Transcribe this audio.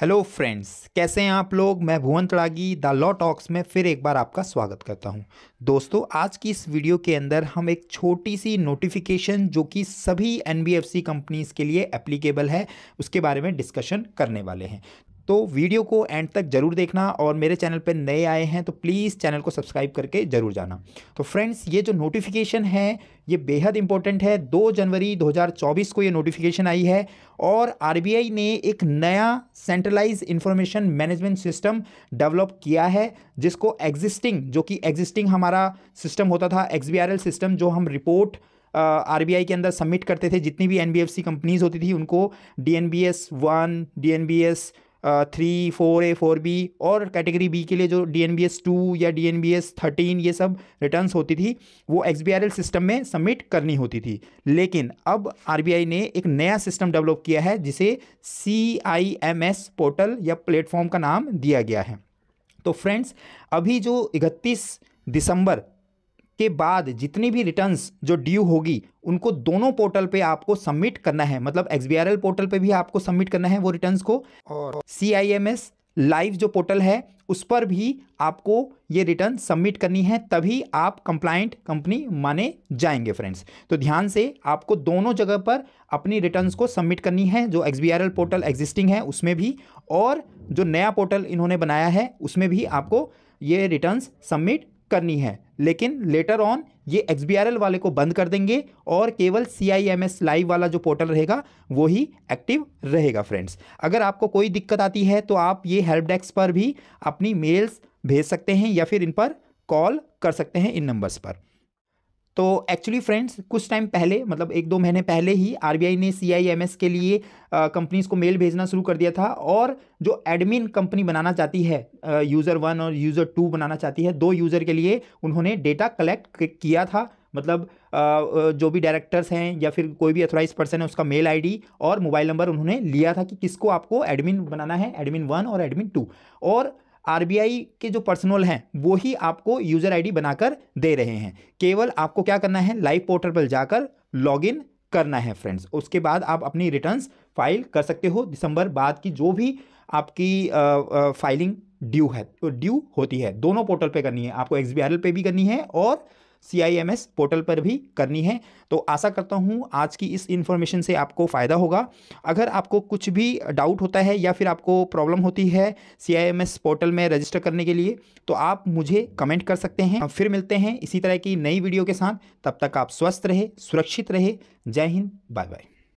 hello friends कैसे हैं आप लोग मैं Bhuvan Tadagi the law talks में फिर एक बार आपका स्वागत करता हूं दोस्तों आज की इस वीडियो के अंदर हम एक छोटी सी नोटिफिकेशन जो कि सभी एन कंपनीज के लिए एप्लीकेबल है उसके बारे में डिस्कशन करने वाले हैं तो वीडियो को एंड तक जरूर देखना और मेरे चैनल पर नए आए हैं तो प्लीज़ चैनल को सब्सक्राइब करके ज़रूर जाना तो फ्रेंड्स ये जो नोटिफिकेशन है ये बेहद इंपॉर्टेंट है 2 जनवरी 2024 को ये नोटिफिकेशन आई है और आरबीआई ने एक नया centralise information management system develop किया है जिसको एग्जिस्टिंग जो कि एग्जिस्टिंग हमारा सिस्टम होता था एक्स सिस्टम जो हम रिपोर्ट आर uh, के अंदर सबमिट करते थे जितनी भी एन कंपनीज होती थी उनको D N B S one D N B S three four A four B और कैटेगरी बी के लिए जो D N B S two या D N B S thirteen ये सब रिटर्न होती थी वो X B R L system में सबमिट करनी होती थी लेकिन अब आर बी आई ने एक नया सिस्टम डेवलप किया है जिसे C I M S portal या प्लेटफॉर्म का नाम दिया गया है तो फ्रेंड्स अभी जो इकतीस दिसंबर के बाद जितनी भी रिटर्न्स जो ड्यू होगी उनको दोनों पोर्टल पे आपको सबमिट करना है मतलब एक्स पोर्टल पे भी आपको सबमिट करना है वो रिटर्न्स को और C I M S live जो पोर्टल है उस पर भी आपको ये रिटर्न सबमिट करनी है तभी आप कंप्लाइंट कंपनी माने जाएंगे फ्रेंड्स तो ध्यान से आपको दोनों जगह पर अपनी रिटर्न्स को सबमिट करनी है जो एक्स पोर्टल एग्जिस्टिंग है उसमें भी और जो नया पोर्टल इन्होंने बनाया है उसमें भी आपको ये रिटर्न्स सबमिट करनी है लेकिन लेटर ऑन ये एक्स वाले को बंद कर देंगे और केवल C I M S live वाला जो पोर्टल रहेगा वो ही एक्टिव रहेगा फ्रेंड्स अगर आपको कोई दिक्कत आती है तो आप ये हेल्प डेस्क पर भी अपनी मेल्स भेज सकते हैं या फिर इन पर कॉल कर सकते हैं इन नंबर्स पर तो एक्चुअली फ्रेंड्स कुछ टाइम पहले मतलब एक दो महीने पहले ही आर ने एस के लिए कंपनीज को मेल भेजना शुरू कर दिया था और जो एडमिन कंपनी बनाना चाहती है यूज़र वन और यूज़र टू बनाना चाहती है दो यूज़र के लिए उन्होंने डेटा कलेक्ट किया था मतलब जो भी डायरेक्टर्स हैं या फिर कोई भी अथोराइज पर्सन है उसका मेल आईडी और मोबाइल नंबर उन्होंने लिया था कि किसको आपको एडमिन बनाना है एडमिन वन और एडमिन टू और आरबीआई के जो पर्सनल हैं वो ही आपको यूज़र आईडी बनाकर दे रहे हैं केवल आपको क्या करना है लाइव पोर्टल पर जाकर लॉगिन करना है फ्रेंड्स उसके बाद आप अपनी रिटर्न्स फाइल कर सकते हो दिसंबर बाद की जो भी आपकी आ, आ, फाइलिंग ड्यू है तो ड्यू होती है दोनों पोर्टल पे करनी है आपको एक्स पे भी करनी है और C I M S portal पर भी करनी है तो आशा करता हूँ आज की इस इन्फॉर्मेशन से आपको फ़ायदा होगा अगर आपको कुछ भी डाउट होता है या फिर आपको प्रॉब्लम होती है C I M S portal में रजिस्टर करने के लिए तो आप मुझे कमेंट कर सकते हैं फिर मिलते हैं इसी तरह की नई वीडियो के साथ तब तक आप स्वस्थ रहे सुरक्षित रहे जय हिंद बाय बाय